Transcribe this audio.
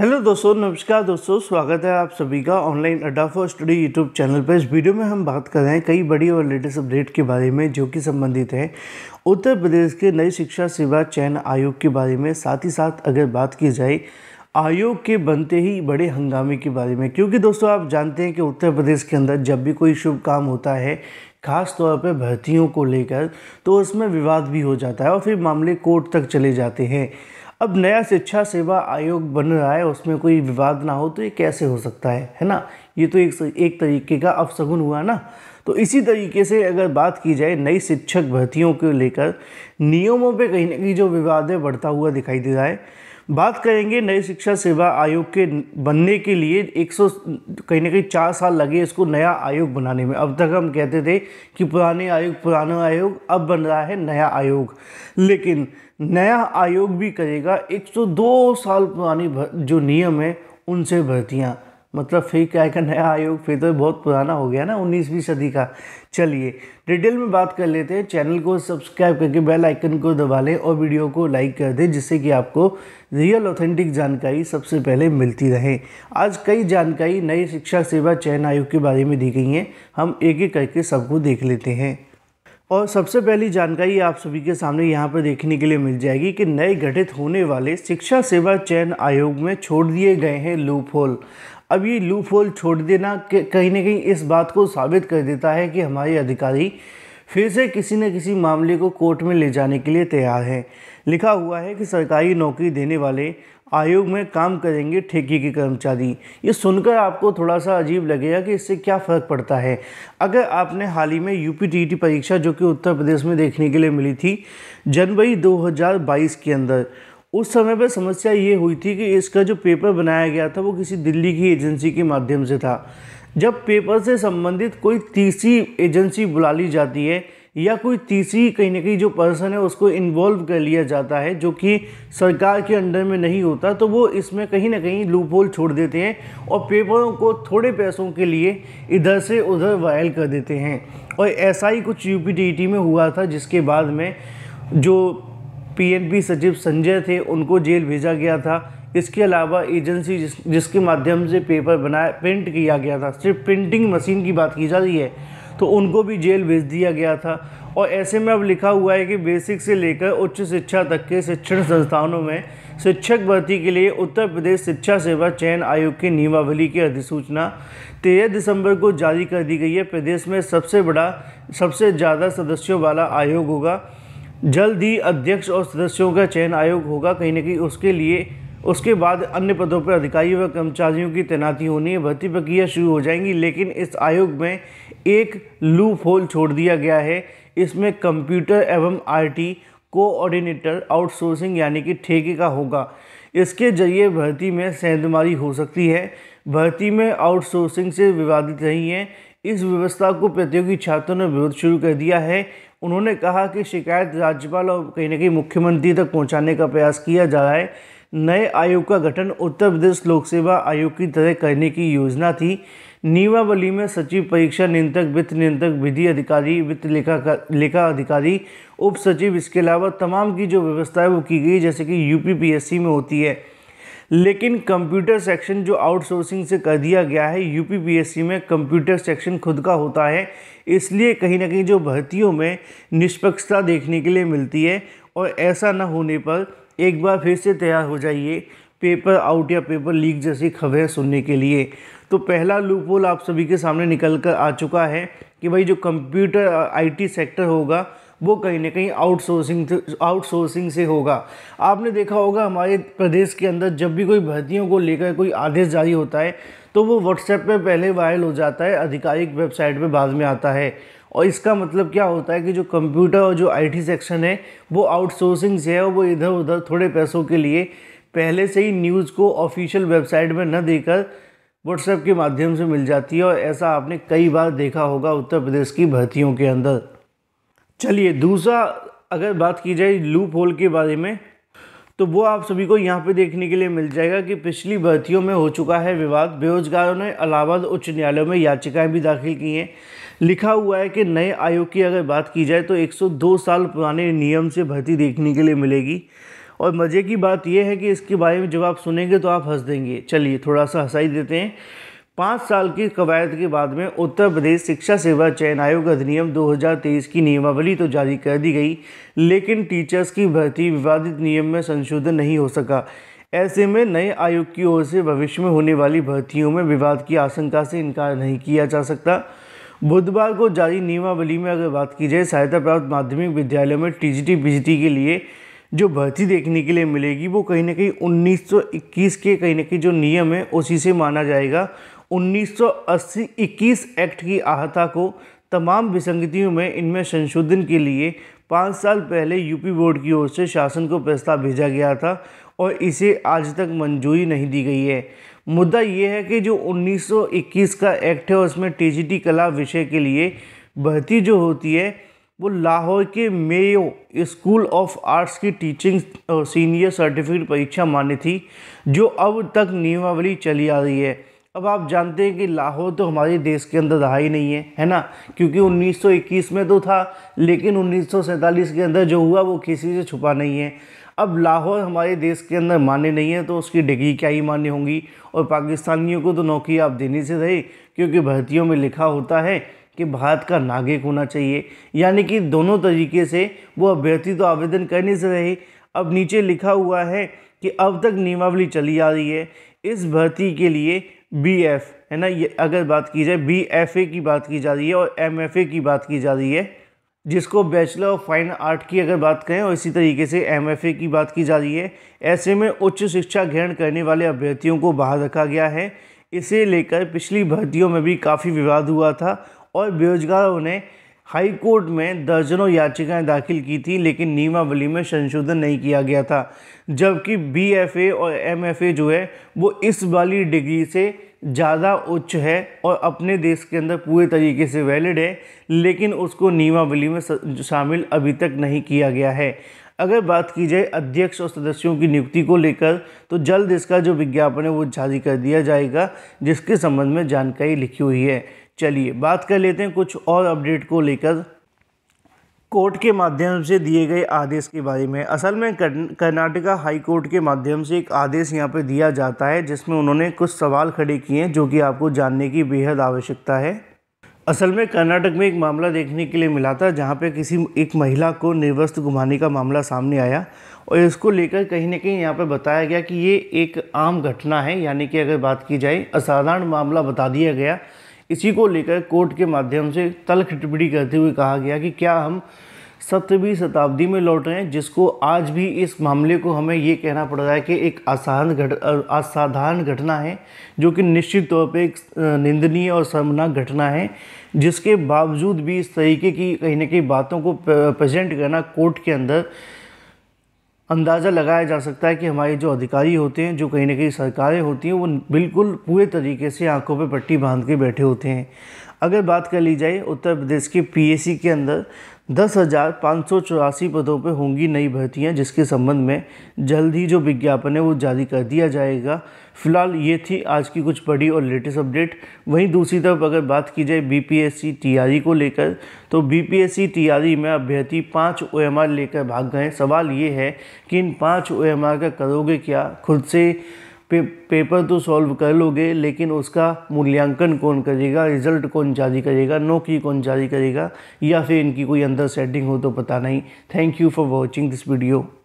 hello दोस्तों नमस्कार दोस्तों स्वागत है आप सभी का ऑनलाइन अड्डा फॉर स्टडी यूट्यूब चैनल पर इस वीडियो में हम बात कर रहे हैं कई बड़ी और लेटेस्ट अपडेट के बारे में जो कि संबंधित है उत्तर प्रदेश के नई शिक्षा सेवा चयन आयोग के बारे में साथ ही साथ अगर बात की जाए आयोग के बनते ही बड़े हंगामे के बारे में क्योंकि दोस्तों आप जानते हैं कि उत्तर प्रदेश के अंदर जब भी कोई शुभ काम होता है खास तौर पर भर्तियों को लेकर तो उसमें विवाद भी हो जाता है और फिर मामले कोर्ट तक चले जाते हैं अब नया शिक्षा सेवा आयोग बन रहा है उसमें कोई विवाद ना हो तो ये कैसे हो सकता है है ना ये तो एक एक तरीके का अपशगुन हुआ ना तो इसी तरीके से अगर बात की जाए नई शिक्षक भर्तियों को लेकर नियमों पे कहीं ना कहीं जो विवाद है बढ़ता हुआ दिखाई दे रहा है बात करेंगे नई शिक्षा सेवा आयोग के बनने के लिए 100 कहीं ना कहीं चार साल लगे इसको नया आयोग बनाने में अब तक हम कहते थे कि पुराने आयोग पुराना आयोग अब बन रहा है नया आयोग लेकिन नया आयोग भी करेगा 102 साल पुरानी जो नियम है उनसे भर्तियाँ मतलब फिर क्या है का नया आयोग फिर तो बहुत पुराना हो गया ना उन्नीसवीं सदी का चलिए डिटेल में बात कर लेते हैं चैनल को सब्सक्राइब करके बेल आइकन को दबा लें और वीडियो को लाइक कर दें जिससे कि आपको रियल ऑथेंटिक जानकारी सबसे पहले मिलती रहे आज कई जानकारी नई शिक्षा सेवा चयन आयोग के बारे में दी गई हैं हम एक एक करके सबको देख लेते हैं और सबसे पहली जानकारी आप सभी के सामने यहाँ पर देखने के लिए मिल जाएगी कि नए गठित होने वाले शिक्षा सेवा चयन आयोग में छोड़ दिए गए हैं लूप होल अब ये लूप होल छोड़ देना कहीं ना कहीं इस बात को साबित कर देता है कि हमारे अधिकारी फिर से किसी न किसी मामले को कोर्ट में ले जाने के लिए तैयार हैं लिखा हुआ है कि सरकारी नौकरी देने वाले आयोग में काम करेंगे ठेके के कर्मचारी ये सुनकर आपको थोड़ा सा अजीब लगेगा कि इससे क्या फ़र्क पड़ता है अगर आपने हाल ही में यू परीक्षा जो कि उत्तर प्रदेश में देखने के लिए मिली थी जनवरी 2022 के अंदर उस समय पर समस्या ये हुई थी कि इसका जो पेपर बनाया गया था वो किसी दिल्ली की एजेंसी के माध्यम से था जब पेपर से संबंधित कोई तीसरी एजेंसी बुला ली जाती है या कोई तीसरी कहीं ना कहीं जो पर्सन है उसको इन्वॉल्व कर लिया जाता है जो कि सरकार के अंडर में नहीं होता तो वो इसमें कहीं ना कहीं लूप होल छोड़ देते हैं और पेपरों को थोड़े पैसों के लिए इधर से उधर वायल कर देते हैं और ऐसा ही कुछ यूपी में हुआ था जिसके बाद में जो पीएनबी सचिव संजय थे उनको जेल भेजा गया था इसके अलावा एजेंसी जिस जिसके माध्यम से पेपर बनाया प्रिंट किया गया था सिर्फ प्रिंटिंग मशीन की बात की जा रही है तो उनको भी जेल भेज दिया गया था और ऐसे में अब लिखा हुआ है कि बेसिक से लेकर उच्च शिक्षा तक के शिक्षण संस्थानों में शिक्षक भर्ती के लिए उत्तर प्रदेश शिक्षा सेवा चयन आयोग की नियमावली की अधिसूचना तेरह दिसंबर को जारी कर दी गई है प्रदेश में सबसे बड़ा सबसे ज़्यादा सदस्यों वाला आयोग होगा जल्द ही अध्यक्ष और सदस्यों का चयन आयोग होगा कहीं ना कहीं उसके लिए उसके बाद अन्य पदों पर अधिकारियों व कर्मचारियों की तैनाती होनी है भर्ती प्रक्रिया शुरू हो जाएंगी लेकिन इस आयोग में एक लूप होल छोड़ दिया गया है इसमें कंप्यूटर एवं आरटी कोऑर्डिनेटर आउटसोर्सिंग यानी कि ठेके का होगा इसके जरिए भर्ती में सेंधमारी हो सकती है भर्ती में आउटसोर्सिंग से विवादित रही है इस व्यवस्था को प्रतियोगी छात्रों ने विरोध शुरू कर दिया है उन्होंने कहा कि शिकायत राज्यपाल और कहीं ना कहीं मुख्यमंत्री तक पहुंचाने का प्रयास किया जा रहा है नए आयोग का गठन उत्तर प्रदेश लोक सेवा आयोग की तरह करने की योजना थी नियमावली में सचिव परीक्षा नियंत्रक वित्त नियंत्रक विधि अधिकारी वित्त लेखा लेखा अधिकारी उप सचिव इसके अलावा तमाम की जो व्यवस्था है वो की गई जैसे कि यूपीपीएससी में होती है लेकिन कंप्यूटर सेक्शन जो आउटसोर्सिंग से कर दिया गया है यूपीपीएससी में कंप्यूटर सेक्शन खुद का होता है इसलिए कहीं ना कहीं जो भर्तियों में निष्पक्षता देखने के लिए मिलती है और ऐसा ना होने पर एक बार फिर से तैयार हो जाइए पेपर आउट या पेपर लीक जैसी खबरें सुनने के लिए तो पहला लूपोल आप सभी के सामने निकल कर आ चुका है कि भाई जो कंप्यूटर आईटी सेक्टर होगा वो कहीं ना कहीं आउटसोर्सिंग आउटसोर्सिंग से होगा आपने देखा होगा हमारे प्रदेश के अंदर जब भी कोई भर्तियों को लेकर कोई आदेश जारी होता है तो वो व्हाट्सएप पे पहले वायरल हो जाता है आधिकारिक वेबसाइट पे बाद में आता है और इसका मतलब क्या होता है कि जो कंप्यूटर और जो आईटी सेक्शन है वो आउटसोर्सिंग से है और वो इधर उधर थोड़े पैसों के लिए पहले से ही न्यूज़ को ऑफिशियल वेबसाइट में न देकर व्हाट्सएप के माध्यम से मिल जाती है और ऐसा आपने कई बार देखा होगा उत्तर प्रदेश की भर्तियों के अंदर चलिए दूसरा अगर बात की जाए लूप होल के बारे में तो वो आप सभी को यहाँ पे देखने के लिए मिल जाएगा कि पिछली भर्तियों में हो चुका है विवाद बेरोजगारों ने इलाहाबाद उच्च न्यायालय में याचिकाएं भी दाखिल की हैं लिखा हुआ है कि नए आयोग की अगर बात की जाए तो 102 साल पुराने नियम से भर्ती देखने के लिए मिलेगी और मज़े की बात यह है कि इसके बारे में जब आप सुनेंगे तो आप हंस देंगे चलिए थोड़ा सा हंसाई देते हैं पाँच साल की कवायद के बाद में उत्तर प्रदेश शिक्षा सेवा चयन आयोग अधिनियम 2023 की नियमावली तो जारी कर दी गई लेकिन टीचर्स की भर्ती विवादित नियम में संशोधन नहीं हो सका ऐसे में नए आयोग की ओर से भविष्य में होने वाली भर्तियों में विवाद की आशंका से इनकार नहीं किया जा सकता बुधवार को जारी नियमावली में अगर बात की जाए सहायता प्राप्त माध्यमिक विद्यालयों में टी जी के लिए जो भर्ती देखने के लिए मिलेगी वो कहीं ना कहीं 1921 के कहीं ना कहीं जो नियम है उसी से माना जाएगा उन्नीस 21 एक्ट की आहता को तमाम विसंगतियों में इनमें संशोधन के लिए पाँच साल पहले यूपी बोर्ड की ओर से शासन को प्रस्ताव भेजा गया था और इसे आज तक मंजूरी नहीं दी गई है मुद्दा ये है कि जो 1921 का एक्ट है उसमें टीजीटी कला विषय के लिए भर्ती जो होती है वो लाहौर के मेयो स्कूल ऑफ आर्ट्स की टीचिंग सीनियर सर्टिफिकेट परीक्षा मान्य थी जो अब तक नियमावली चली आ रही है अब आप जानते हैं कि लाहौर तो हमारे देश के अंदर रहा ही नहीं है है ना क्योंकि 1921 में तो था लेकिन 1947 के अंदर जो हुआ वो किसी से छुपा नहीं है अब लाहौर हमारे देश के अंदर मान्य नहीं है तो उसकी डिग्री क्या ही मान्य होंगी और पाकिस्तानियों को तो नौकरी आप देने से रहे क्योंकि भर्तियों में लिखा होता है कि भारत का नागरिक होना चाहिए यानी कि दोनों तरीके से वो अभ्यर्थी तो आवेदन करने से रहे अब नीचे लिखा हुआ है कि अब तक नियमावली चली आ रही है इस भर्ती के लिए बी एफ है ना ये अगर बात की जाए बी एफ ए की बात की जा रही है और एम एफ ए की बात की जा रही है जिसको बैचलर ऑफ फाइन आर्ट की अगर बात करें और इसी तरीके से एम एफ ए की बात की जा रही है ऐसे में उच्च शिक्षा ग्रहण करने वाले अभ्यर्थियों को बाहर रखा गया है इसे लेकर पिछली भर्तियों में भी काफ़ी विवाद हुआ था और बेरोजगारों ने हाई कोर्ट में दर्जनों याचिकाएं दाखिल की थी लेकिन नियमावली में संशोधन नहीं किया गया था जबकि बीएफए और एमएफए जो है वो इस वाली डिग्री से ज़्यादा उच्च है और अपने देश के अंदर पूरे तरीके से वैलिड है लेकिन उसको नियमावली में शामिल अभी तक नहीं किया गया है अगर बात की जाए अध्यक्ष और सदस्यों की नियुक्ति को लेकर तो जल्द इसका जो विज्ञापन है वो जारी कर दिया जाएगा जिसके संबंध में जानकारी लिखी हुई है चलिए बात कर लेते हैं कुछ और अपडेट को लेकर कोर्ट के माध्यम से दिए गए आदेश के बारे में असल में कर्नाटका हाई कोर्ट के माध्यम से एक आदेश यहाँ पर दिया जाता है जिसमें उन्होंने कुछ सवाल खड़े किए हैं जो कि आपको जानने की बेहद आवश्यकता है असल में कर्नाटक में एक मामला देखने के लिए मिला था जहाँ पर किसी एक महिला को निर्वस्त्र घुमाने का मामला सामने आया और इसको लेकर कहीं ना कहीं यहाँ पर बताया गया कि ये एक आम घटना है यानी कि अगर बात की जाए असाधारण मामला बता दिया गया इसी को लेकर कोर्ट के माध्यम से तलख टिप्पणी करते हुए कहा गया कि क्या हम सत्रहवीं शताब्दी में लौट रहे हैं जिसको आज भी इस मामले को हमें ये कहना पड़ रहा है कि एक आसान घट असाधारण घटना है जो कि निश्चित तौर पे एक निंदनीय और शर्मनाक घटना है जिसके बावजूद भी इस तरीके की कहीं ना कहीं बातों को प्रेजेंट करना कोर्ट के अंदर अंदाज़ा लगाया जा सकता है कि हमारे जो अधिकारी होते हैं जो कहीं ना कहीं सरकारें होती हैं वो बिल्कुल पूरे तरीके से आंखों पर पट्टी बांध के बैठे होते हैं अगर बात कर ली जाए उत्तर प्रदेश के पीएसी के अंदर दस हज़ार पाँच सौ चौरासी पदों पर होंगी नई भर्तियां जिसके संबंध में जल्द ही जो विज्ञापन है वो जारी कर दिया जाएगा फिलहाल ये थी आज की कुछ बड़ी और लेटेस्ट अपडेट वहीं दूसरी तरफ अगर बात की जाए बीपीएससी टीआरई को लेकर तो बीपीएससी टीआरई में अभ्यर्थी पाँच ओ लेकर भाग गए सवाल ये है कि इन पाँच ओ का करोगे क्या खुद से पे, पेपर तो सॉल्व कर लोगे लेकिन उसका मूल्यांकन कौन करेगा रिजल्ट कौन जारी करेगा नो की कौन जारी करेगा या फिर इनकी कोई अंदर सेटिंग हो तो पता नहीं thank you for watching this video